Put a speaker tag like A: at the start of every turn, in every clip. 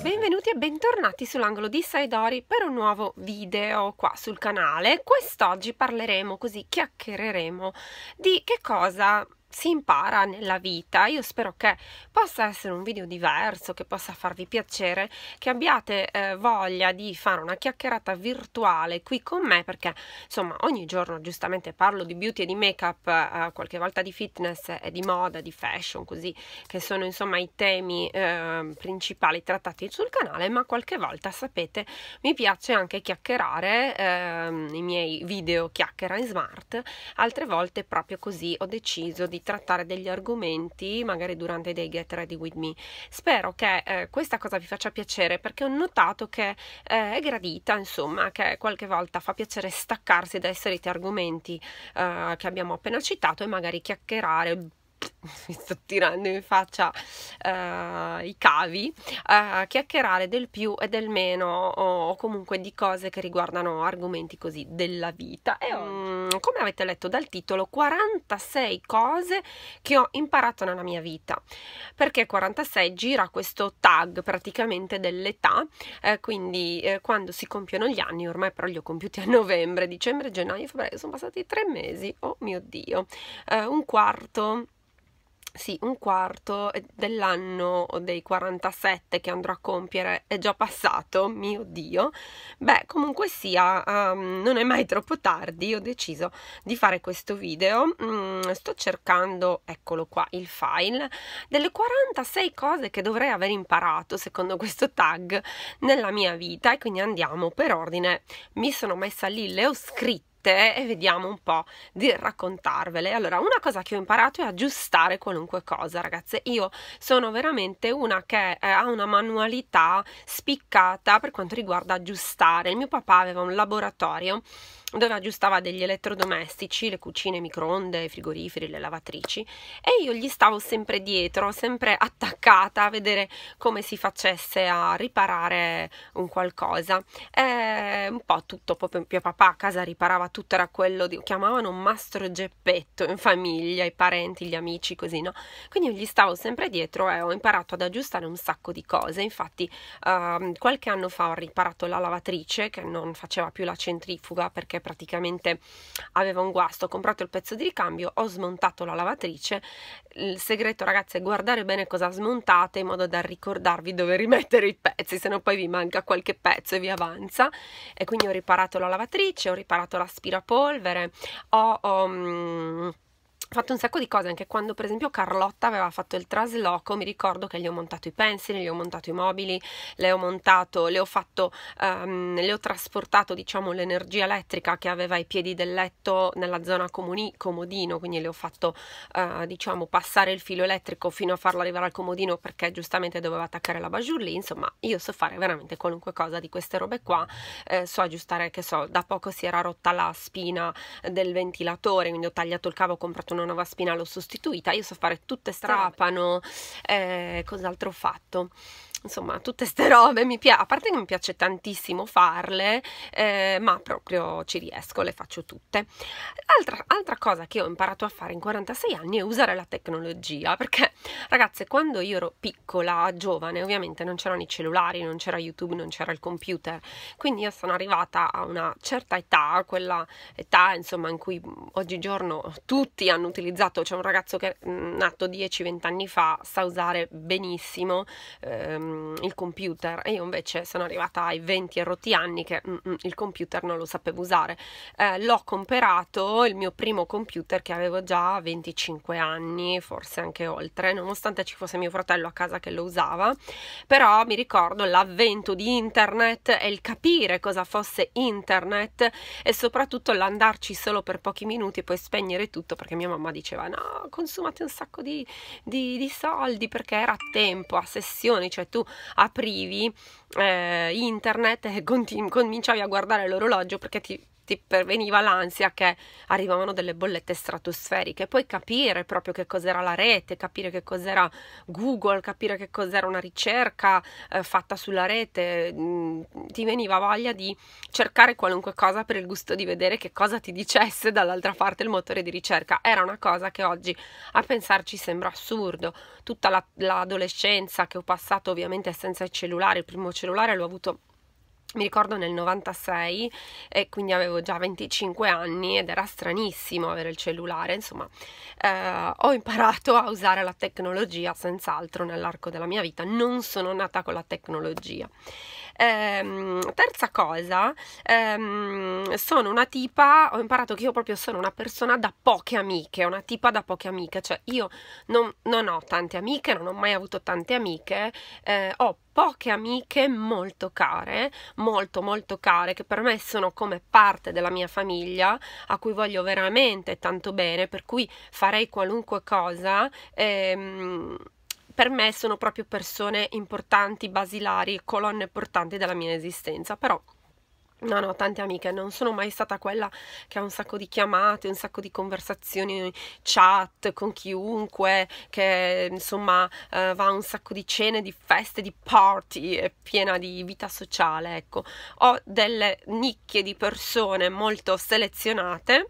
A: benvenuti e bentornati sull'angolo di Saidori per un nuovo video qua sul canale. Quest'oggi parleremo, così chiacchiereremo, di che cosa si impara nella vita. Io spero che possa essere un video diverso, che possa farvi piacere, che abbiate eh, voglia di fare una chiacchierata virtuale qui con me perché insomma ogni giorno giustamente parlo di beauty e di make up, eh, qualche volta di fitness e di moda, di fashion, così che sono insomma i temi eh, principali trattati sul canale, ma qualche volta sapete mi piace anche chiacchierare ehm, i miei video chiacchiera in smart, altre volte proprio così ho deciso di trattare degli argomenti magari durante dei get ready with me. Spero che eh, questa cosa vi faccia piacere perché ho notato che eh, è gradita, insomma, che qualche volta fa piacere staccarsi dai soliti argomenti eh, che abbiamo appena citato e magari chiacchierare mi sto tirando in faccia uh, i cavi, uh, chiacchierare del più e del meno o, o, comunque di cose che riguardano argomenti così della vita. E ho Mm, come avete letto dal titolo, 46 cose che ho imparato nella mia vita, perché 46 gira questo tag praticamente dell'età, eh, quindi eh, quando si compiono gli anni, ormai però li ho compiuti a novembre, dicembre, gennaio, febbraio, sono passati tre mesi, oh mio Dio, eh, un quarto sì, un quarto eh, dell'anno dei 47 che andrò a compiere è già passato, mio Dio. Beh, comunque sia, um, non è mai troppo tardi, ho deciso di fare questo video. Mm, sto cercando, eccolo qua, il file delle 46 cose che dovrei aver imparato secondo questo tag nella mia vita e quindi andiamo per ordine. Mi sono messa lì, le ho scritte tutte e vediamo un po' di raccontarvele. Allora, una cosa che ho imparato è aggiustare qualunque cosa, ragazze. Io sono veramente una che eh, ha una manualità spiccata per quanto riguarda aggiustare. Il mio papà aveva un laboratorio dove aggiustava degli elettrodomestici, le cucine, microonde, i frigoriferi, le lavatrici e io gli stavo sempre dietro, sempre attaccata a vedere come si facesse a riparare un qualcosa. E un po' tutto, proprio mio papà a casa riparava tutto, era quello di, chiamavano mastro geppetto in famiglia, i parenti, gli amici, così no? Quindi io gli stavo sempre dietro e ho imparato ad aggiustare un sacco di cose, infatti ehm, qualche anno fa ho riparato la lavatrice che non faceva più la centrifuga perché praticamente aveva un guasto, ho comprato il pezzo di ricambio, ho smontato la lavatrice. Il segreto ragazzi è guardare bene cosa smontate in modo da ricordarvi dove rimettere i pezzi, se no poi vi manca qualche pezzo e vi avanza. E quindi ho riparato la lavatrice, ho riparato l'aspirapolvere, ho... ho ehm, fatto un sacco di cose, anche quando per esempio Carlotta aveva fatto il trasloco, mi ricordo che gli ho montato i pensili, gli ho montato i mobili, le ho montato, le ho fatto, um, le ho trasportato diciamo l'energia elettrica che aveva ai piedi del letto nella zona comuni- comodino, quindi le ho fatto uh, diciamo passare il filo elettrico fino a farlo arrivare al comodino perché giustamente doveva attaccare la bajur lì, insomma io so fare veramente qualunque cosa di queste robe qua, eh, so aggiustare che so, da poco si era rotta la spina del ventilatore, quindi ho tagliato il cavo, ho comprato una nova spina l'ho sostituita, io so fare tutte strapano, eh, cos'altro ho fatto? insomma tutte ste robe mi piace, a parte che mi piace tantissimo farle, eh, ma proprio ci riesco, le faccio tutte. Altra, altra cosa che ho imparato a fare in 46 anni è usare la tecnologia, perché ragazze quando io ero piccola, giovane, ovviamente non c'erano i cellulari, non c'era YouTube, non c'era il computer, quindi io sono arrivata a una certa età, quella età insomma in cui oggigiorno tutti hanno utilizzato, c'è cioè un ragazzo che è nato 10-20 anni fa sa usare benissimo. Ehm, Mm, il computer e io invece sono arrivata ai 20 erotti anni che mh, mm, mm, il computer non lo sapevo usare. Eh, l'ho comperato il mio primo computer che avevo già 25 anni, forse anche oltre, nonostante ci fosse mio fratello a casa che lo usava, però mi ricordo l'avvento di internet e il capire cosa fosse internet e soprattutto l'andarci solo per pochi minuti e poi spegnere tutto perché mia mamma diceva no, consumate un sacco di, di, di soldi perché era a tempo, a sessioni, cioè tu aprivi eh, internet e continu- cominciavi a guardare l'orologio perché ti ti perveniva l'ansia che arrivavano delle bollette stratosferiche. Poi capire proprio che cos'era la rete, capire che cos'era Google, capire che cos'era una ricerca eh, fatta sulla rete, mh, mm, ti veniva voglia di cercare qualunque cosa per il gusto di vedere che cosa ti dicesse dall'altra parte il motore di ricerca. Era una cosa che oggi a pensarci sembra assurdo. Tutta l'adolescenza che ho passato ovviamente senza il cellulare, il primo cellulare l'ho avuto mi ricordo nel 96 e quindi avevo già 25 anni ed era stranissimo avere il cellulare, insomma eh, ho imparato a usare la tecnologia senz'altro nell'arco della mia vita, non sono nata con la tecnologia. Ehm, terza cosa, ehm, sono una tipa, ho imparato che io proprio sono una persona da poche amiche, una tipa da poche amiche, cioè io non, non ho tante amiche, non ho mai avuto tante amiche, eh, ho poche amiche molto care, molto molto care, che per me sono come parte della mia famiglia, a cui voglio veramente tanto bene, per cui farei qualunque cosa. Ehm, per me sono proprio persone importanti, basilari, colonne portanti della mia esistenza, però No, no, tante amiche, non sono mai stata quella che ha un sacco di chiamate, un sacco di conversazioni, chat con chiunque, che insomma eh, va a un sacco di cene, di feste, di party, è piena di vita sociale, ecco. Ho delle nicchie di persone molto selezionate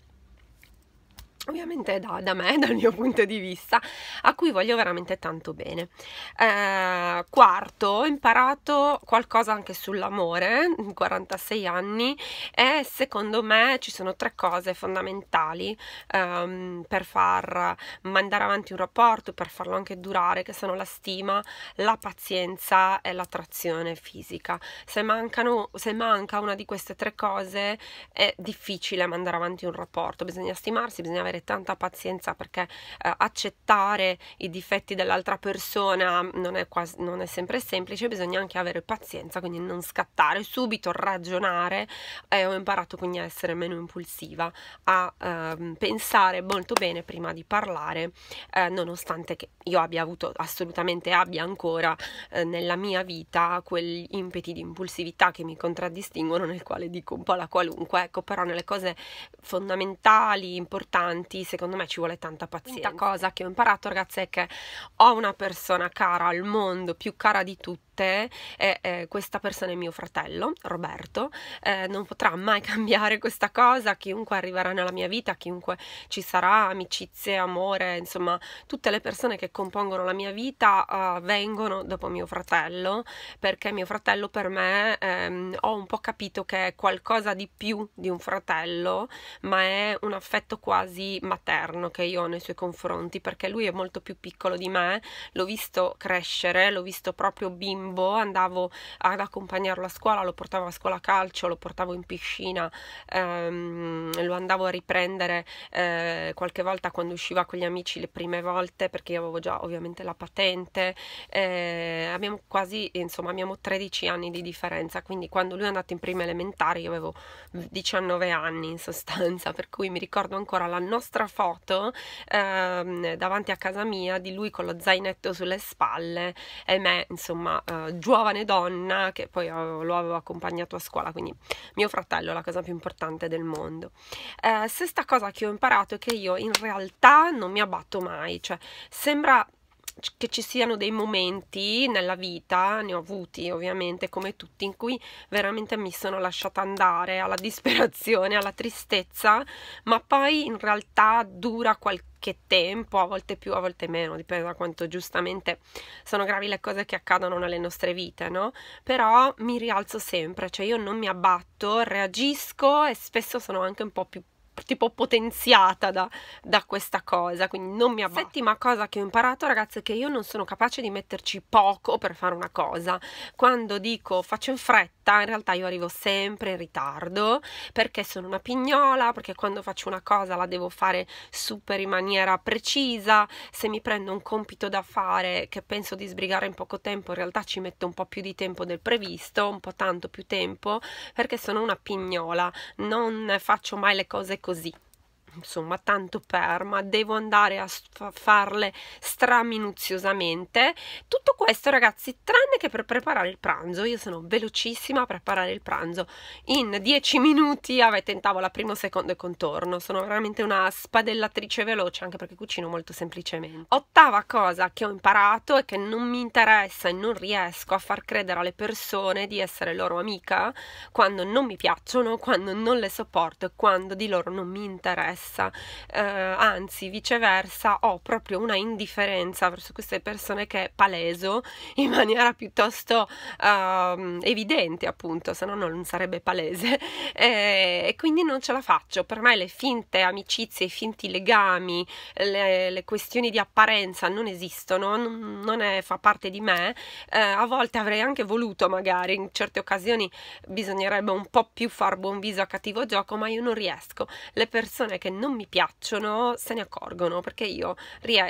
A: ovviamente da, da, me, dal mio punto di vista, a cui voglio veramente tanto bene. Eh, quarto, ho imparato qualcosa anche sull'amore, 46 anni, e secondo me ci sono tre cose fondamentali ehm, per far mandare avanti un rapporto, per farlo anche durare, che sono la stima, la pazienza e l'attrazione fisica. Se, mancano, se manca una di queste tre cose è difficile mandare avanti un rapporto, bisogna stimarsi, bisogna avere avere tanta pazienza perché eh, accettare i difetti dell'altra persona non è, quasi, non è sempre semplice, bisogna anche avere pazienza, quindi non scattare subito, ragionare. Eh, ho imparato quindi a essere meno impulsiva, a eh, pensare molto bene prima di parlare, eh, nonostante che io abbia avuto, assolutamente abbia ancora eh, nella mia vita quegli impeti di impulsività che mi contraddistinguono, nel quale dico un po' la qualunque, ecco, però nelle cose fondamentali, importanti, avanti, secondo me ci vuole tanta pazienza. La cosa che ho imparato, ragazzi, è che ho una persona cara al mondo, più cara di tutti te e eh, questa persona è mio fratello, Roberto, eh, non potrà mai cambiare questa cosa, chiunque arriverà nella mia vita, chiunque ci sarà, amicizie, amore, insomma, tutte le persone che compongono la mia vita eh, vengono dopo mio fratello, perché mio fratello per me ehm, ho un po' capito che è qualcosa di più di un fratello, ma è un affetto quasi materno che io ho nei suoi confronti, perché lui è molto più piccolo di me, l'ho visto crescere, l'ho visto proprio bimbo bimbo, andavo ad accompagnarlo a scuola, lo portavo a scuola a calcio, lo portavo in piscina, ehm, lo andavo a riprendere eh, qualche volta quando usciva con gli amici le prime volte perché io avevo già ovviamente la patente, eh, abbiamo quasi, insomma, abbiamo 13 anni di differenza, quindi quando lui è andato in prima elementare io avevo 19 anni in sostanza, per cui mi ricordo ancora la nostra foto ehm, davanti a casa mia di lui con lo zainetto sulle spalle e me insomma eh, giovane donna che poi eh, lo avevo accompagnato a scuola, quindi mio fratello, la cosa più importante del mondo. Uh, eh, sesta cosa che ho imparato è che io in realtà non mi abbatto mai, cioè sembra che ci siano dei momenti nella vita, ne ho avuti ovviamente come tutti, in cui veramente mi sono lasciata andare alla disperazione, alla tristezza, ma poi in realtà dura qualche tempo, a volte più, a volte meno, dipende da quanto giustamente sono gravi le cose che accadono nelle nostre vite, no? Però mi rialzo sempre, cioè io non mi abbatto, reagisco e spesso sono anche un po' più tipo potenziata da, da, questa cosa, quindi non mi abbatto. Settima cosa che ho imparato, ragazzi, è che io non sono capace di metterci poco per fare una cosa. Quando dico faccio in fretta, in realtà io arrivo sempre in ritardo perché sono una pignola, perché quando faccio una cosa la devo fare super in maniera precisa. Se mi prendo un compito da fare che penso di sbrigare in poco tempo, in realtà ci metto un po' più di tempo del previsto, un po' tanto più tempo, perché sono una pignola, non faccio mai le cose così insomma tanto per, ma devo andare a farle straminuziosamente. Tutto questo ragazzi, tranne che per preparare il pranzo, io sono velocissima a preparare il pranzo, in 10 minuti avete in tavola primo, secondo e contorno, sono veramente una spadellatrice veloce anche perché cucino molto semplicemente. Ottava cosa che ho imparato è che non mi interessa e non riesco a far credere alle persone di essere loro amica quando non mi piacciono, quando non le sopporto e quando di loro non mi interessa interessa, eh, anzi viceversa ho proprio una indifferenza verso queste persone che paleso in maniera piuttosto eh, evidente appunto, se no non sarebbe palese eh, e quindi non ce la faccio, per me le finte amicizie, i finti legami, le, le questioni di apparenza non esistono, non, è, fa parte di me, eh, a volte avrei anche voluto magari in certe occasioni bisognerebbe un po' più far buon viso a cattivo gioco, ma io non riesco. Le persone che non mi piacciono se ne accorgono perché io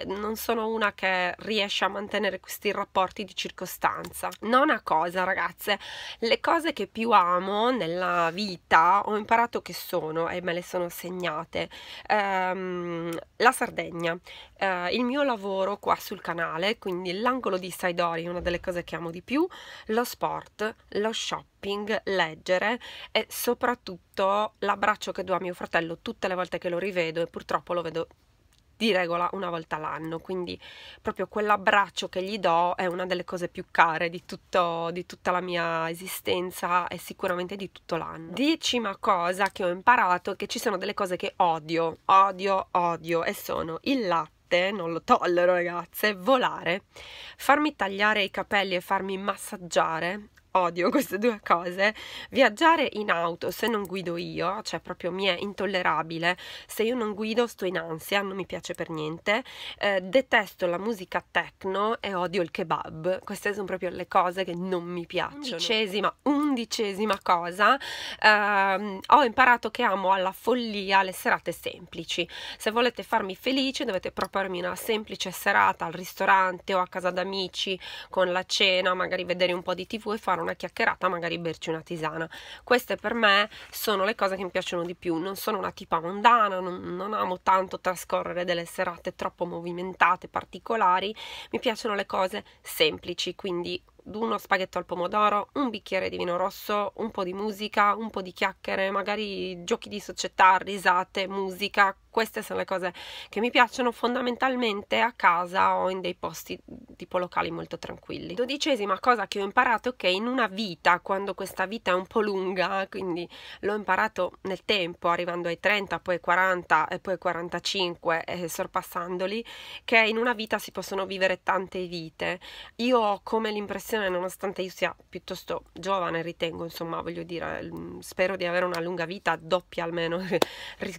A: non sono una che riesce a mantenere questi rapporti di circostanza. Non a cosa, ragazze, le cose che più amo nella vita ho imparato che sono e me le sono segnate. Ehm, la Sardegna, ehm, il mio lavoro qua sul canale, quindi l'angolo di Saidori, una delle cose che amo di più, lo sport, lo shop shopping, leggere e soprattutto l'abbraccio che do a mio fratello tutte le volte che lo rivedo e purtroppo lo vedo di regola una volta l'anno, quindi proprio quell'abbraccio che gli do è una delle cose più care di, tutto, di tutta la mia esistenza e sicuramente di tutto l'anno. Decima cosa che ho imparato è che ci sono delle cose che odio, odio, odio e sono il latte non lo tollero ragazze, volare, farmi tagliare i capelli e farmi massaggiare, odio queste due cose. Viaggiare in auto se non guido io, cioè proprio mi è intollerabile. Se io non guido sto in ansia, non mi piace per niente. Eh, detesto la musica techno e odio il kebab. Queste sono proprio le cose che non mi piacciono. Undicesima, undicesima cosa, ehm, ho imparato che amo alla follia le serate semplici. Se volete farmi felice dovete propormi una semplice serata al ristorante o a casa d'amici con la cena, magari vedere un po' di tv e fare una chiacchierata, magari berci una tisana. Queste per me sono le cose che mi piacciono di più. Non sono una tipa mondana, non, non amo tanto trascorrere delle serate troppo movimentate, particolari. Mi piacciono le cose semplici, quindi uno spaghetto al pomodoro, un bicchiere di vino rosso, un po' di musica, un po' di chiacchiere, magari giochi di società, risate, musica, queste sono le cose che mi piacciono fondamentalmente a casa o in dei posti tipo locali molto tranquilli. Dodicesima cosa che ho imparato è che in una vita, quando questa vita è un po' lunga, quindi l'ho imparato nel tempo, arrivando ai 30, poi ai 40 e poi ai 45 e sorpassandoli, che in una vita si possono vivere tante vite. Io ho come l'impressione, nonostante io sia piuttosto giovane, ritengo, insomma, voglio dire, mm, spero di avere una lunga vita doppia almeno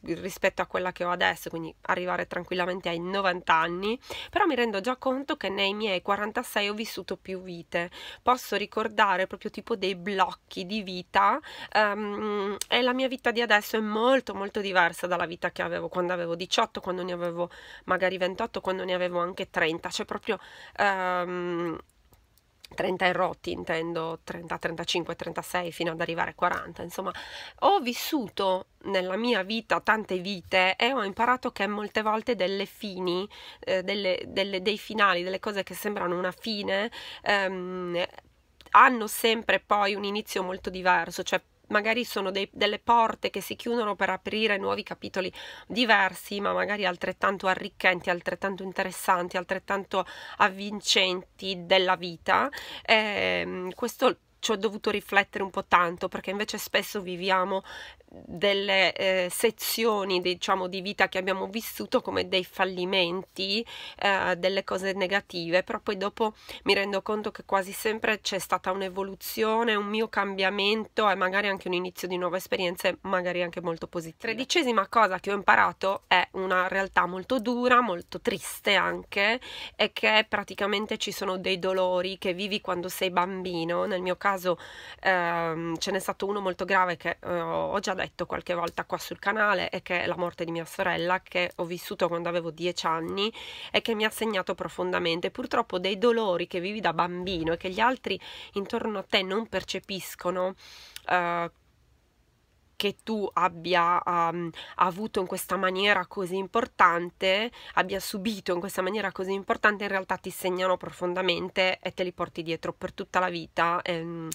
A: rispetto a quella che ho adesso, quindi arrivare tranquillamente ai 90 anni, però mi rendo già conto che nei miei 46 ho vissuto più vite, posso ricordare proprio tipo dei blocchi di vita um, e la mia vita di adesso è molto molto diversa dalla vita che avevo quando avevo 18, quando ne avevo magari 28, quando ne avevo anche 30, cioè proprio um, 30 e rotti intendo 30, 35, 36 fino ad arrivare a 40 insomma ho vissuto nella mia vita tante vite e ho imparato che molte volte delle fini eh, delle, delle, dei finali delle cose che sembrano una fine ehm, hanno sempre poi un inizio molto diverso cioè magari sono dei, delle porte che si chiudono per aprire nuovi capitoli diversi, ma magari altrettanto arricchenti, altrettanto interessanti, altrettanto avvincenti della vita. Eh, questo ci ho dovuto riflettere un po' tanto perché invece spesso viviamo delle eh, sezioni diciamo di vita che abbiamo vissuto come dei fallimenti eh, delle cose negative però poi dopo mi rendo conto che quasi sempre c'è stata un'evoluzione un mio cambiamento e magari anche un inizio di nuove esperienze magari anche molto positive tredicesima cosa che ho imparato è una realtà molto dura molto triste anche è che praticamente ci sono dei dolori che vivi quando sei bambino nel mio caso ehm, ce n'è stato uno molto grave che eh, ho già detto detto qualche volta qua sul canale è che la morte di mia sorella che ho vissuto quando avevo dieci anni e che mi ha segnato profondamente. Purtroppo dei dolori che vivi da bambino e che gli altri intorno a te non percepiscono eh, che tu abbia um, avuto in questa maniera così importante, abbia subito in questa maniera così importante, in realtà ti segnano profondamente e te li porti dietro per tutta la vita. Ehm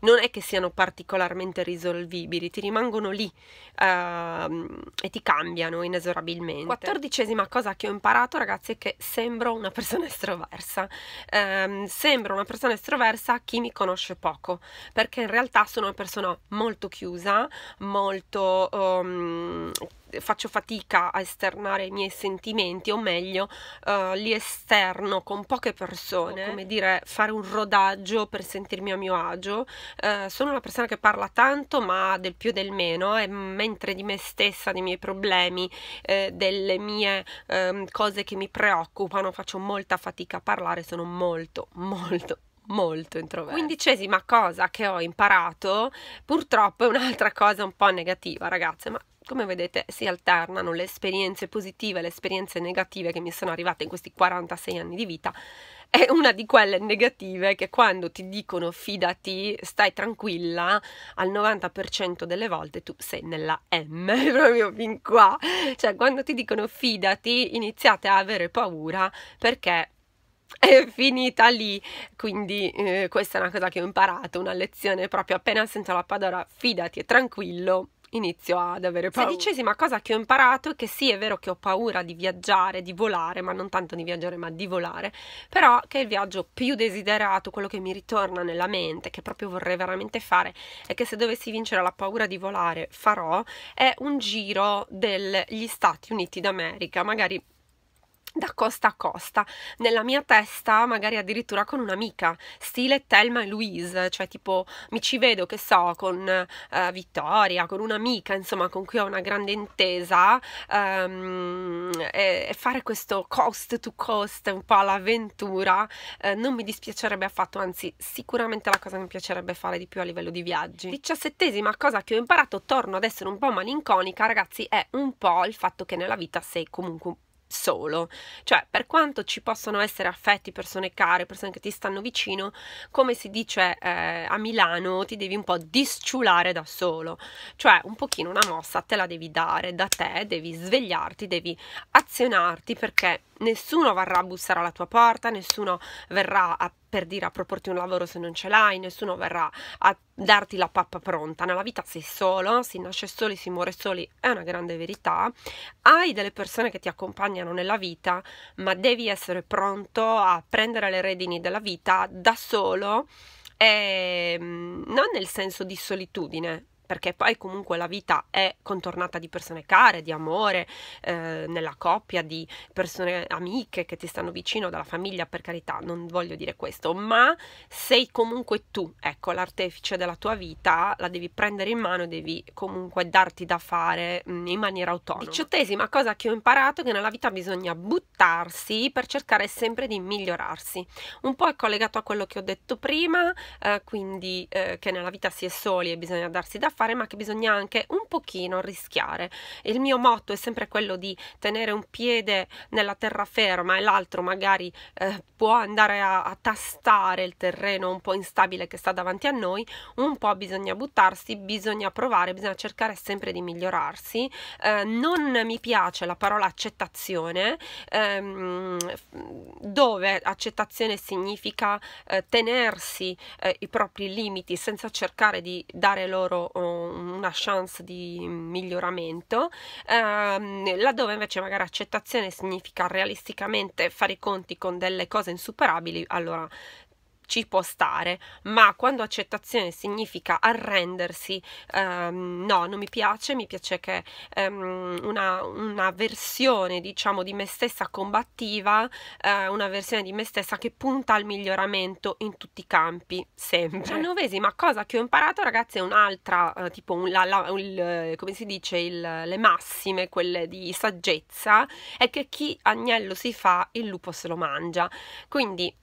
A: non è che siano particolarmente risolvibili, ti rimangono lì uh, e ti cambiano inesorabilmente. Quattordicesima cosa che ho imparato, ragazzi, è che sembro una persona estroversa. Um, sembro una persona estroversa a chi mi conosce poco, perché in realtà sono una persona molto chiusa, molto... Um, faccio fatica a esternare i miei sentimenti o meglio uh, li esterno con poche persone come dire fare un rodaggio per sentirmi a mio agio uh, sono una persona che parla tanto ma del più e del meno e eh, mentre di me stessa dei miei problemi eh, delle mie um, cose che mi preoccupano faccio molta fatica a parlare sono molto molto molto introverso. Quindicesima cosa che ho imparato, purtroppo è un'altra cosa un po' negativa, ragazze, ma come vedete si alternano le esperienze positive e le esperienze negative che mi sono arrivate in questi 46 anni di vita è una di quelle negative che quando ti dicono fidati, stai tranquilla, al 90% delle volte tu sei nella M, proprio fin qua. Cioè, quando ti dicono fidati, iniziate a avere paura perché è finita lì. Quindi eh, questa è una cosa che ho imparato, una lezione proprio appena sento la padora, fidati e tranquillo, inizio ad avere paura. Sedicesima cosa che ho imparato è che sì, è vero che ho paura di viaggiare, di volare, ma non tanto di viaggiare, ma di volare, però che il viaggio più desiderato, quello che mi ritorna nella mente, che proprio vorrei veramente fare, e che se dovessi vincere la paura di volare, farò, è un giro degli Stati Uniti d'America, magari da costa a costa, nella mia testa magari addirittura con un'amica, stile Thelma e Louise, cioè tipo mi ci vedo che so con eh, Vittoria, con un'amica, insomma con cui ho una grande intesa um, e, e, fare questo coast to coast un po' all'avventura eh, non mi dispiacerebbe affatto, anzi sicuramente la cosa che mi piacerebbe fare di più a livello di viaggi. Diciassettesima cosa che ho imparato, torno ad essere un po' malinconica ragazzi, è un po' il fatto che nella vita sei comunque un solo. Cioè, per quanto ci possano essere affetti, persone care, persone che ti stanno vicino, come si dice eh, a Milano, ti devi un po' disciulare da solo. Cioè, un pochino una mossa te la devi dare da te, devi svegliarti, devi azionarti perché nessuno varrà a bussare alla tua porta, nessuno verrà a per dire a proporti un lavoro se non ce l'hai, nessuno verrà a darti la pappa pronta. Nella vita sei solo, si nasce soli, si muore soli, è una grande verità. Hai delle persone che ti accompagnano nella vita, ma devi essere pronto a prendere le redini della vita da solo. E ehm, non nel senso di solitudine, perché poi comunque la vita è contornata di persone care, di amore, eh, nella coppia, di persone amiche che ti stanno vicino, dalla famiglia, per carità, non voglio dire questo, ma sei comunque tu, ecco, l'artefice della tua vita, la devi prendere in mano e devi comunque darti da fare mm, in maniera autonoma. Diciottesima cosa che ho imparato è che nella vita bisogna buttarsi per cercare sempre di migliorarsi. Un po' è collegato a quello che ho detto prima, eh, quindi eh, che nella vita si è soli e bisogna darsi da fare fare ma che bisogna anche un pochino rischiare. Il mio motto è sempre quello di tenere un piede nella terraferma e l'altro magari eh, può andare a, a tastare il terreno un po' instabile che sta davanti a noi, un po' bisogna buttarsi, bisogna provare, bisogna cercare sempre di migliorarsi. Eh, non mi piace la parola accettazione, ehm, dove accettazione significa eh, tenersi eh, i propri limiti senza cercare di dare loro eh, una chance di miglioramento, ehm, laddove invece magari accettazione significa realisticamente fare i conti con delle cose insuperabili, allora ci può stare, ma quando accettazione significa arrendersi, ehm, no, non mi piace, mi piace che ehm, una, una, versione, diciamo, di me stessa combattiva, eh, una versione di me stessa che punta al miglioramento in tutti i campi, sempre. Certo. Diciannovesima cosa che ho imparato, ragazzi, è un'altra, eh, tipo, un, la, la, il, come si dice, il, le massime, quelle di saggezza, è che chi agnello si fa, il lupo se lo mangia. Quindi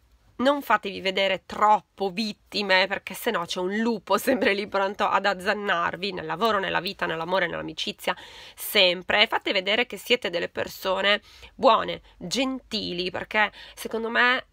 A: non fatevi vedere troppo vittime perché sennò c'è un lupo sempre lì pronto ad azzannarvi nel lavoro, nella vita, nell'amore, nell'amicizia, sempre. Fate vedere che siete delle persone buone, gentili, perché secondo me,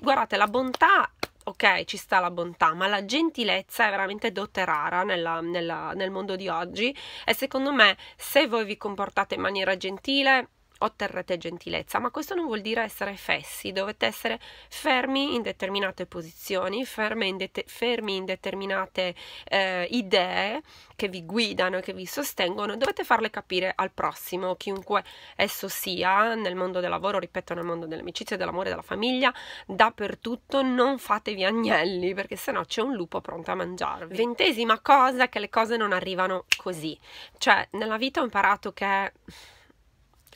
A: guardate, la bontà ok, ci sta la bontà, ma la gentilezza è veramente dote rara nella, nella, nel mondo di oggi e secondo me se voi vi comportate in maniera gentile otterrete gentilezza, ma questo non vuol dire essere fessi, dovete essere fermi in determinate posizioni, fermi in, det fermi in determinate eh, idee che vi guidano, e che vi sostengono, dovete farle capire al prossimo, chiunque esso sia, nel mondo del lavoro, ripeto, nel mondo dell'amicizia, dell'amore, della famiglia, dappertutto, non fatevi agnelli, perché sennò c'è un lupo pronto a mangiarvi. Ventesima cosa è che le cose non arrivano così, cioè nella vita ho imparato che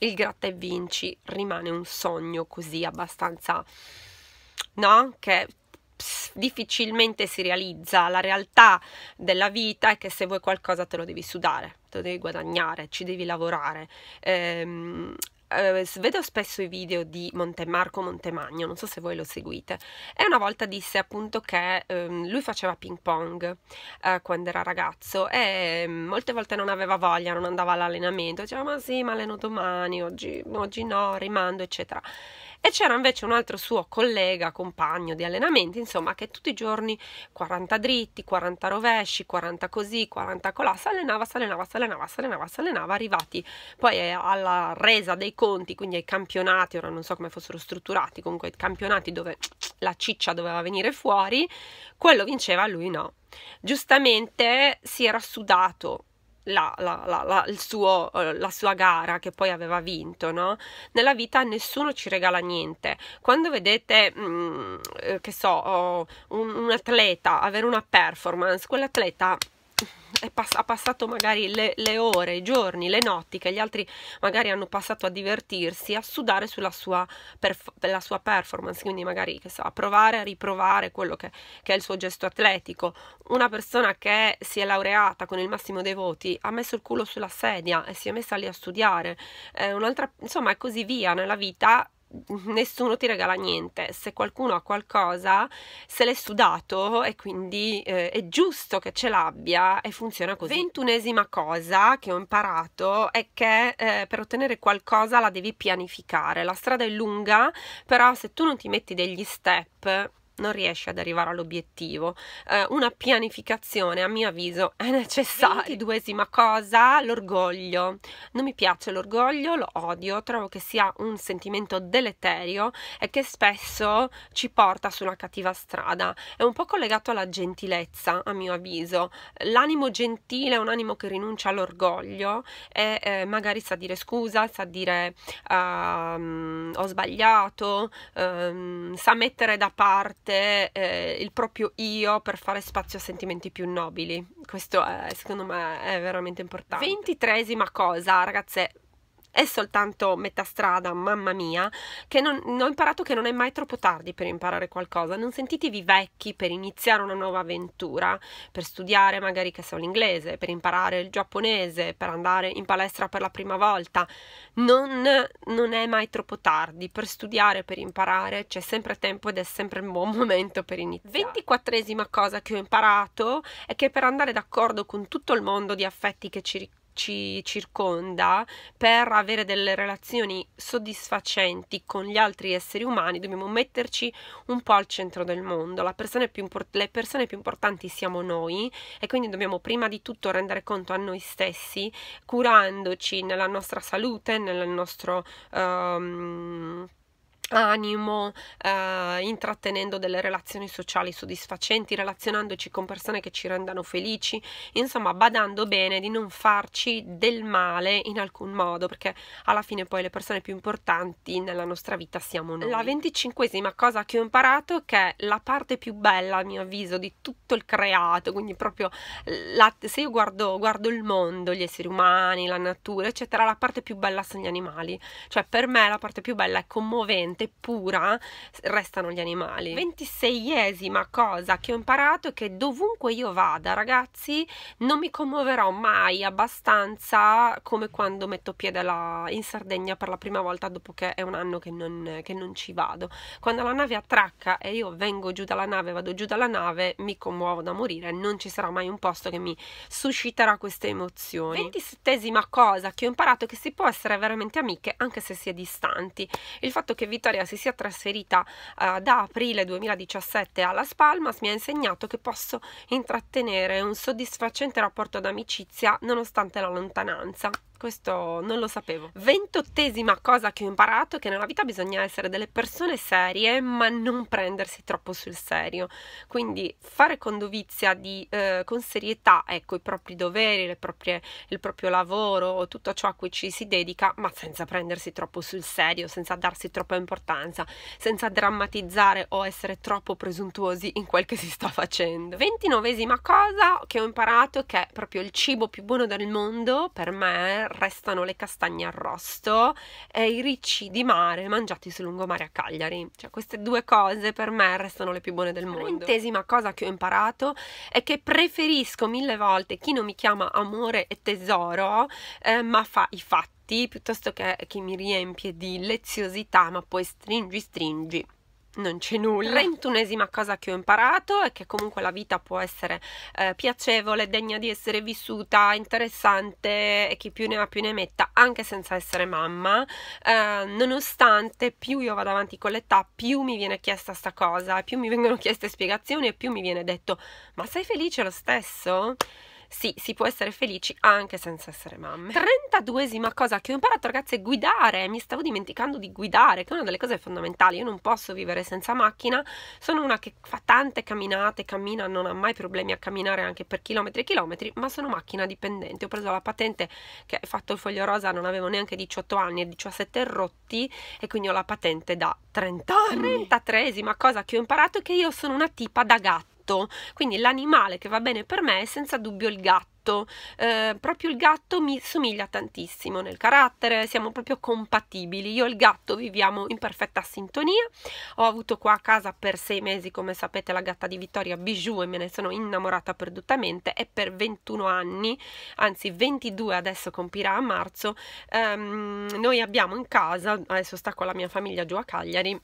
A: il gratta e vinci rimane un sogno così abbastanza, no? Che difficilmente si realizza. La realtà della vita è che se vuoi qualcosa te lo devi sudare, te lo devi guadagnare, ci devi lavorare. Ehm, eh, vedo spesso i video di Montemarco Montemagno, non so se voi lo seguite, e una volta disse appunto che ehm, lui faceva ping pong eh, quando era ragazzo e ehm, molte volte non aveva voglia, non andava all'allenamento, diceva ma sì, ma alleno domani, oggi, oggi no, rimando, eccetera. E c'era invece un altro suo collega, compagno di allenamenti, insomma, che tutti i giorni 40 dritti, 40 rovesci, 40 così, 40 colà, s'allenava, s'allenava, s'allenava, s'allenava, s'allenava, arrivati poi eh, alla resa dei conti, quindi ai campionati, ora non so come fossero strutturati, comunque ai campionati dove la ciccia doveva venire fuori, quello vinceva, lui no. Giustamente si era sudato la, la, la, suo, eh, la, sua gara che poi aveva vinto, no? Nella vita nessuno ci regala niente. Quando vedete, mh, mm, eh, che so, oh, un, un atleta avere una performance, quell'atleta pass ha passato magari le, le, ore, i giorni, le notti che gli altri magari hanno passato a divertirsi, a sudare sulla sua, perf sua performance, quindi magari che sa, provare a riprovare quello che, che, è il suo gesto atletico. Una persona che si è laureata con il massimo dei voti ha messo il culo sulla sedia e si è messa lì a studiare, eh, un'altra, insomma, e così via nella vita nessuno ti regala niente, se qualcuno ha qualcosa se l'è sudato e quindi eh, è giusto che ce l'abbia e funziona così. Ventunesima cosa che ho imparato è che eh, per ottenere qualcosa la devi pianificare, la strada è lunga, però se tu non ti metti degli step non riesci ad arrivare all'obiettivo. Eh, una pianificazione, a mio avviso, è necessaria. Ventiduesima cosa, l'orgoglio. Non mi piace l'orgoglio, lo odio, trovo che sia un sentimento deleterio e che spesso ci porta sulla cattiva strada. È un po' collegato alla gentilezza, a mio avviso. L'animo gentile è un animo che rinuncia all'orgoglio e eh, magari sa dire scusa, sa dire uh, ho sbagliato, uh, sa mettere da parte perde eh, il proprio io per fare spazio a sentimenti più nobili. Questo è, secondo me è veramente importante. Ventitresima cosa, ragazze, è soltanto metà strada, mamma mia, che non, ho imparato che non è mai troppo tardi per imparare qualcosa, non sentitevi vecchi per iniziare una nuova avventura, per studiare magari che so l'inglese, per imparare il giapponese, per andare in palestra per la prima volta, non, non è mai troppo tardi per studiare, per imparare, c'è sempre tempo ed è sempre un buon momento per iniziare. Ventiquattresima cosa che ho imparato è che per andare d'accordo con tutto il mondo di affetti che ci ricordano, ci circonda, per avere delle relazioni soddisfacenti con gli altri esseri umani, dobbiamo metterci un po' al centro del mondo. Persona import- le persone più importanti siamo noi e quindi dobbiamo prima di tutto rendere conto a noi stessi, curandoci nella nostra salute, nel nostro... Um, animo, eh, intrattenendo delle relazioni sociali soddisfacenti, relazionandoci con persone che ci rendano felici, insomma badando bene di non farci del male in alcun modo, perché alla fine poi le persone più importanti nella nostra vita siamo noi. La venticinquesima cosa che ho imparato è che la parte più bella, a mio avviso, di tutto il creato, quindi proprio la, se io guardo, guardo il mondo, gli esseri umani, la natura, eccetera, la parte più bella sono gli animali, cioè per me la parte più bella è commovente parte pura restano gli animali. 26esima cosa che ho imparato è che dovunque io vada, ragazzi, non mi commuoverò mai abbastanza come quando metto piede alla... in Sardegna per la prima volta dopo che è un anno che non, che non ci vado. Quando la nave attracca e io vengo giù dalla nave, vado giù dalla nave, mi commuovo da morire, non ci sarà mai un posto che mi susciterà queste emozioni. 27esima cosa che ho imparato è che si può essere veramente amiche anche se si è distanti. Il fatto che vi Vittoria si sia trasferita eh, da aprile 2017 alla Spalmas mi ha insegnato che posso intrattenere un soddisfacente rapporto d'amicizia nonostante la lontananza questo non lo sapevo. Ventottesima cosa che ho imparato è che nella vita bisogna essere delle persone serie ma non prendersi troppo sul serio, quindi fare con dovizia, di, eh, con serietà ecco, i propri doveri, proprie, il proprio lavoro, tutto ciò a cui ci si dedica ma senza prendersi troppo sul serio, senza darsi troppa importanza, senza drammatizzare o essere troppo presuntuosi in quel che si sta facendo. Ventinovesima cosa che ho imparato è che proprio il cibo più buono del mondo per me restano le castagne arrosto e i ricci di mare mangiati sul lungomare a Cagliari. Cioè queste due cose per me restano le più buone del mondo. L'entesima cosa che ho imparato è che preferisco mille volte chi non mi chiama amore e tesoro eh, ma fa i fatti piuttosto che chi mi riempie di leziosità ma poi stringi stringi non c'è nulla. Trentunesima cosa che ho imparato è che comunque la vita può essere eh, piacevole, degna di essere vissuta, interessante e chi più ne ha più ne metta, anche senza essere mamma. Eh, nonostante più io vado avanti con l'età, più mi viene chiesta sta cosa, più mi vengono chieste spiegazioni e più mi viene detto "Ma sei felice lo stesso?" sì, si può essere felici anche senza essere mamme. Trentaduesima cosa che ho imparato ragazzi è guidare, mi stavo dimenticando di guidare, che è una delle cose fondamentali, io non posso vivere senza macchina, sono una che fa tante camminate, cammina, non ha mai problemi a camminare anche per chilometri e chilometri, ma sono macchina dipendente, ho preso la patente che ho fatto il foglio rosa, non avevo neanche 18 anni, e 17 rotti e quindi ho la patente da 30 anni. Trentatreesima cosa che ho imparato è che io sono una tipa da gatto gatto. Quindi l'animale che va bene per me è senza dubbio il gatto. Eh, proprio il gatto mi somiglia tantissimo nel carattere, siamo proprio compatibili. Io e il gatto viviamo in perfetta sintonia. Ho avuto qua a casa per sei mesi, come sapete, la gatta di Vittoria Bijou e me ne sono innamorata perdutamente. E per 21 anni, anzi 22 adesso compirà a marzo, ehm, noi abbiamo in casa, adesso sta con la mia famiglia giù a Cagliari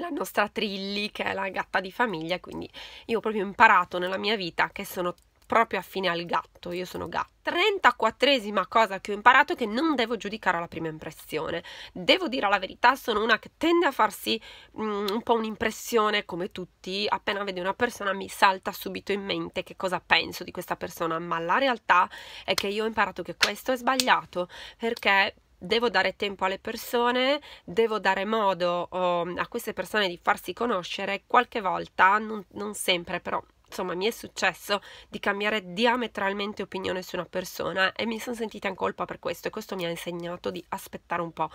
A: la nostra Trilli che è la gatta di famiglia, quindi io ho proprio imparato nella mia vita che sono proprio affine al gatto, io sono gatta. 34esima cosa che ho imparato è che non devo giudicare alla prima impressione. Devo dire la verità, sono una che tende a farsi um, un po' un'impressione come tutti, appena vedo una persona mi salta subito in mente che cosa penso di questa persona, ma la realtà è che io ho imparato che questo è sbagliato, perché devo dare tempo alle persone, devo dare modo um, a queste persone di farsi conoscere, qualche volta, non, non sempre però insomma mi è successo di cambiare diametralmente opinione su una persona e mi sono sentita in colpa per questo e questo mi ha insegnato di aspettare un po'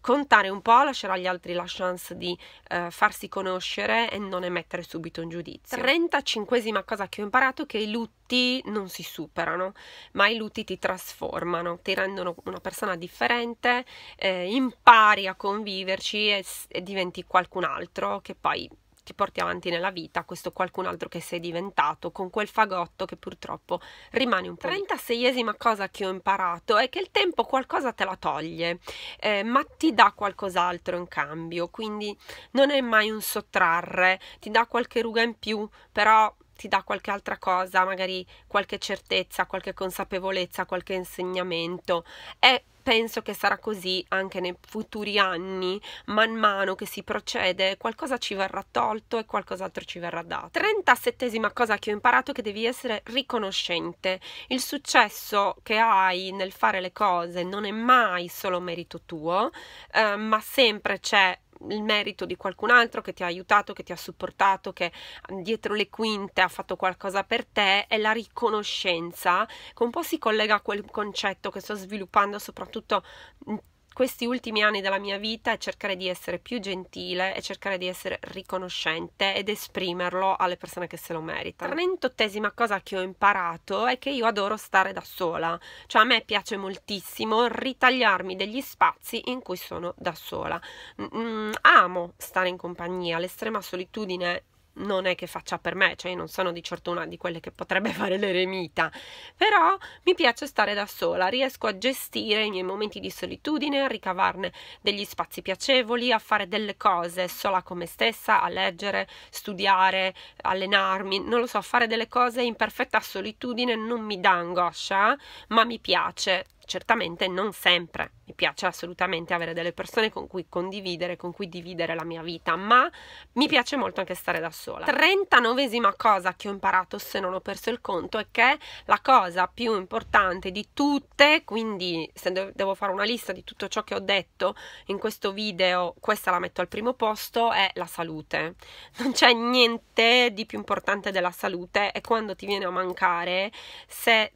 A: contare un po', lascerà agli altri la chance di eh, farsi conoscere e non emettere subito un giudizio. 35 cosa che ho imparato è che i lutti non si superano, ma i lutti ti trasformano, ti rendono una persona differente, eh, impari a conviverci e, e diventi qualcun altro che poi ti porti avanti nella vita, questo qualcun altro che sei diventato, con quel fagotto che purtroppo rimane un po'. 36esima cosa che ho imparato è che il tempo qualcosa te la toglie, eh, ma ti dà qualcos'altro in cambio, quindi non è mai un sottrarre, ti dà qualche ruga in più, però ti dà qualche altra cosa, magari qualche certezza, qualche consapevolezza, qualche insegnamento. È penso che sarà così anche nei futuri anni, man mano che si procede, qualcosa ci verrà tolto e qualcos'altro ci verrà dato. 37 cosa che ho imparato è che devi essere riconoscente. Il successo che hai nel fare le cose non è mai solo merito tuo, eh, ma sempre c'è il merito di qualcun altro che ti ha aiutato, che ti ha supportato, che mhmm, dietro le quinte ha fatto qualcosa per te, è la riconoscenza che un po' si collega a quel concetto che sto sviluppando soprattutto mhmm, questi ultimi anni della mia vita è cercare di essere più gentile e cercare di essere riconoscente ed esprimerlo alle persone che se lo meritano. La ventottesima cosa che ho imparato è che io adoro stare da sola, cioè a me piace moltissimo ritagliarmi degli spazi in cui sono da sola. Mm, mm amo stare in compagnia, l'estrema solitudine non è che faccia per me, cioè io non sono di certo una di quelle che potrebbe fare l'eremita, però mi piace stare da sola, riesco a gestire i miei momenti di solitudine, a ricavarne degli spazi piacevoli, a fare delle cose sola con me stessa, a leggere, studiare, allenarmi, non lo so, fare delle cose in perfetta solitudine non mi dà angoscia, ma mi piace certamente non sempre mi piace assolutamente avere delle persone con cui condividere, con cui dividere la mia vita, ma mi piace molto anche stare da sola. 39esima cosa che ho imparato se non ho perso il conto è che la cosa più importante di tutte, quindi se devo fare una lista di tutto ciò che ho detto in questo video, questa la metto al primo posto, è la salute. Non c'è niente di più importante della salute e quando ti viene a mancare, se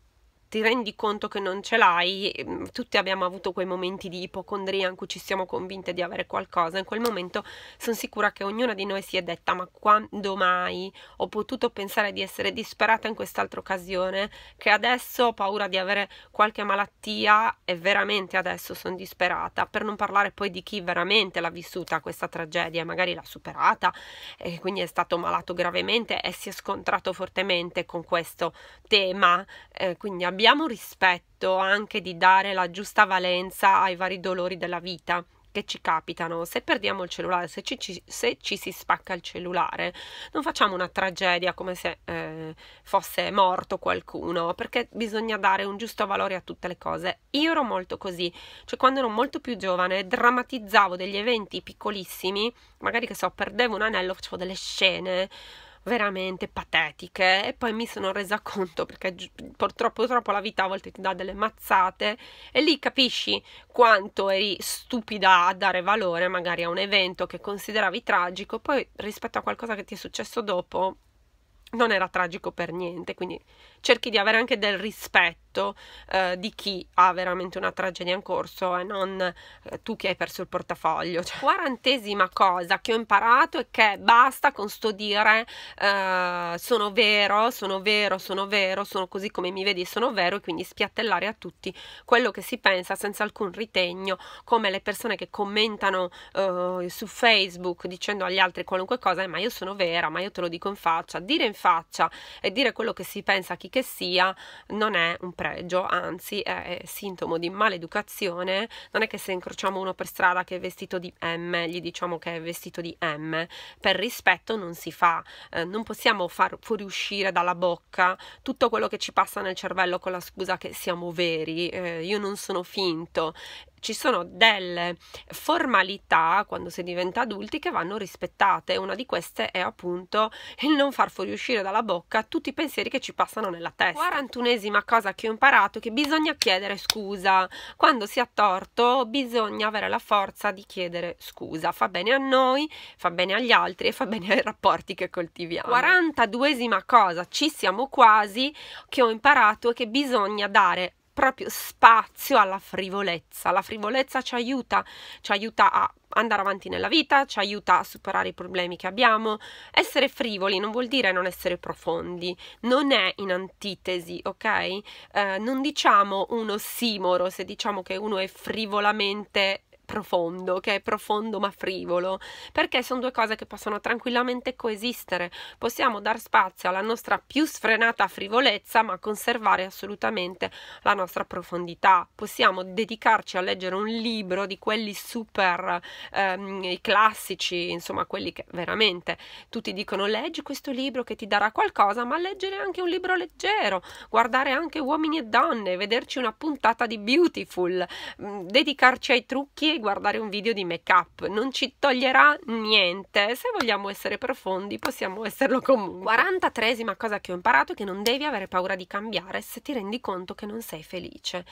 A: ti rendi conto che non ce l'hai, ehm, tutti abbiamo avuto quei momenti di ipocondria in cui ci siamo convinte di avere qualcosa, in quel momento sono sicura che ognuna di noi si è detta ma quando mai ho potuto pensare di essere disperata in quest'altra occasione, che adesso ho paura di avere qualche malattia e veramente adesso sono disperata, per non parlare poi di chi veramente l'ha vissuta questa tragedia e magari l'ha superata e quindi è stato malato gravemente e si è scontrato fortemente con questo tema, eh, quindi abbiamo abbiamo rispetto anche di dare la giusta valenza ai vari dolori della vita che ci capitano, se perdiamo il cellulare, se ci, ci, se ci si spacca il cellulare, non facciamo una tragedia come se eh, fosse morto qualcuno, perché bisogna dare un giusto valore a tutte le cose. Io ero molto così, cioè quando ero molto più giovane drammatizzavo degli eventi piccolissimi, magari che so, perdevo un anello, facevo delle scene veramente patetiche e poi mi sono resa conto perché purtroppo, purtroppo la vita a volte ti dà delle mazzate e lì capisci quanto eri stupida a dare valore magari a un evento che consideravi tragico poi rispetto a qualcosa che ti è successo dopo non era tragico per niente quindi cerchi di avere anche del rispetto aiuto eh, di chi ha veramente una tragedia in corso e non eh, tu che hai perso il portafoglio. Cioè, quarantesima cosa che ho imparato è che basta con sto dire eh, sono vero, sono vero, sono vero, sono così come mi vedi, sono vero e quindi spiattellare a tutti quello che si pensa senza alcun ritegno, come le persone che commentano eh, su Facebook dicendo agli altri qualunque cosa, eh, ma io sono vera, ma io te lo dico in faccia, dire in faccia e dire quello che si pensa a chi che sia non è un pezzo pregio, anzi è sintomo di maleducazione, non è che se incrociamo uno per strada che è vestito di M, gli diciamo che è vestito di M, per rispetto non si fa, eh, non possiamo far fuoriuscire dalla bocca tutto quello che ci passa nel cervello con la scusa che siamo veri, eh, io non sono finto ci sono delle formalità quando si diventa adulti che vanno rispettate. Una di queste è appunto il non far fuoriuscire dalla bocca tutti i pensieri che ci passano nella testa. 41esima cosa che ho imparato è che bisogna chiedere scusa. Quando si ha torto bisogna avere la forza di chiedere scusa. Fa bene a noi, fa bene agli altri e fa bene ai rapporti che coltiviamo. 42esima cosa, ci siamo quasi, che ho imparato è che bisogna dare proprio spazio alla frivolezza. La frivolezza ci aiuta, ci aiuta a andare avanti nella vita, ci aiuta a superare i problemi che abbiamo. Essere frivoli non vuol dire non essere profondi, non è in antitesi, ok? Eh, non diciamo un ossimoro se diciamo che uno è frivolamente profondo, che è profondo ma frivolo, perché sono due cose che possono tranquillamente coesistere. Possiamo dar spazio alla nostra più sfrenata frivolezza, ma conservare assolutamente la nostra profondità. Possiamo dedicarci a leggere un libro di quelli super ehm, i classici, insomma, quelli che veramente tutti dicono leggi questo libro che ti darà qualcosa, ma leggere anche un libro leggero, guardare anche uomini e donne, vederci una puntata di Beautiful, mhmm, dedicarci ai trucchi e guardare un video di make up, non ci toglierà niente. Se vogliamo essere profondi, possiamo esserlo comunque. 43esima cosa che ho imparato è che non devi avere paura di cambiare se ti rendi conto che non sei felice.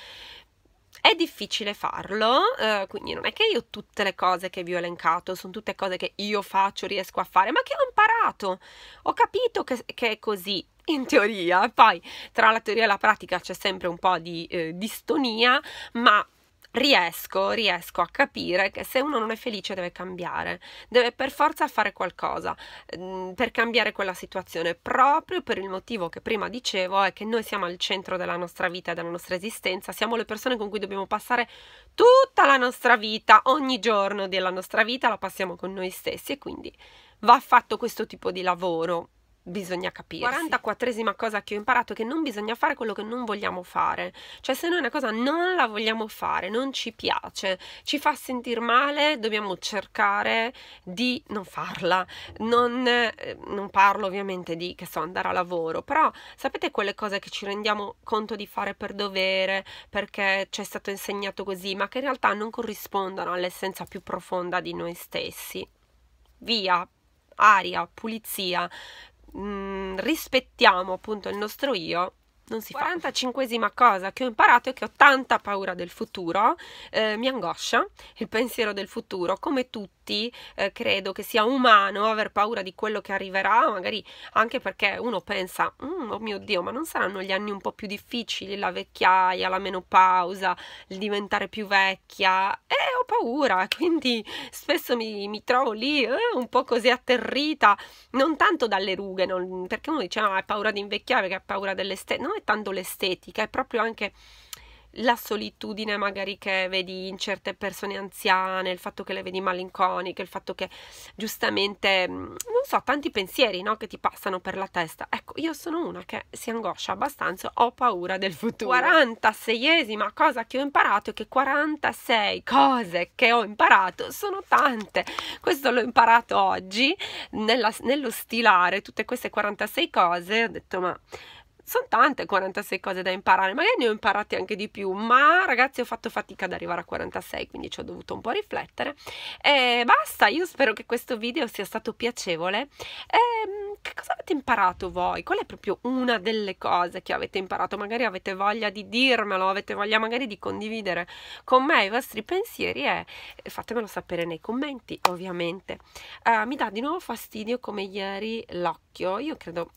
A: È difficile farlo, eh, quindi non è che io tutte le cose che vi ho elencato sono tutte cose che io faccio, riesco a fare, ma che ho imparato. Ho capito che, che è così, in teoria. Poi tra la teoria e la pratica c'è sempre un po' di eh, distonia, ma riesco, riesco a capire che se uno non è felice deve cambiare, deve per forza fare qualcosa mm, per cambiare quella situazione, proprio per il motivo che prima dicevo è che noi siamo al centro della nostra vita e della nostra esistenza, siamo le persone con cui dobbiamo passare tutta la nostra vita, ogni giorno della nostra vita la passiamo con noi stessi e quindi va fatto questo tipo di lavoro bisogna capire. 44esima cosa che ho imparato è che non bisogna fare quello che non vogliamo fare. Cioè se noi una cosa non la vogliamo fare, non ci piace, ci fa sentire male, dobbiamo cercare di non farla. Non, eh, non parlo ovviamente di che so andare a lavoro, però sapete quelle cose che ci rendiamo conto di fare per dovere, perché ci è stato insegnato così, ma che in realtà non corrispondono all'essenza più profonda di noi stessi. Via, aria, pulizia, mh, mm, rispettiamo appunto il nostro io non si 45esima cosa che ho imparato è che ho tanta paura del futuro, eh, mi angoscia il pensiero del futuro, come tutti eh, credo che sia umano aver paura di quello che arriverà, magari anche perché uno pensa, mm, oh mio Dio, ma non saranno gli anni un po' più difficili, la vecchiaia, la menopausa, il diventare più vecchia, e ho paura, quindi spesso mi, mi trovo lì eh, un po' così atterrita, non tanto dalle rughe, non, perché uno dice, no, ah, hai paura di invecchiare, perché hai paura delle stelle, no, è tanto l'estetica, è proprio anche la solitudine magari che vedi in certe persone anziane, il fatto che le vedi malinconiche, il fatto che giustamente, mm, non so, tanti pensieri no, che ti passano per la testa. Ecco, io sono una che si angoscia abbastanza, ho paura del futuro. 46esima cosa che ho imparato è che 46 cose che ho imparato sono tante. Questo l'ho imparato oggi nella, nello stilare tutte queste 46 cose, ho detto ma sono tante 46 cose da imparare, magari ne ho imparate anche di più, ma ragazzi ho fatto fatica ad arrivare a 46, quindi ci ho dovuto un po' riflettere. E basta, io spero che questo video sia stato piacevole. E, ehm, che cosa avete imparato voi? Qual è proprio una delle cose che avete imparato? Magari avete voglia di dirmelo, avete voglia magari di condividere con me i vostri pensieri e fatemelo sapere nei commenti, ovviamente. Uh, mi dà di nuovo fastidio come ieri l'occhio, io credo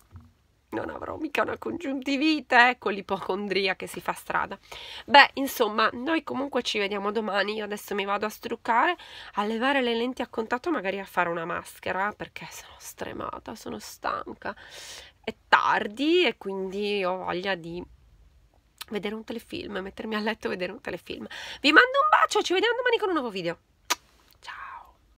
A: non avrò mica una congiuntivite, con ecco l'ipocondria che si fa strada. Beh, insomma, noi comunque ci vediamo domani, io adesso mi vado a struccare, a levare le lenti a contatto, magari a fare una maschera, perché sono stremata, sono stanca, è tardi e quindi ho voglia di vedere un telefilm, mettermi a letto e vedere un telefilm. Vi mando un bacio, ci vediamo domani con un nuovo video.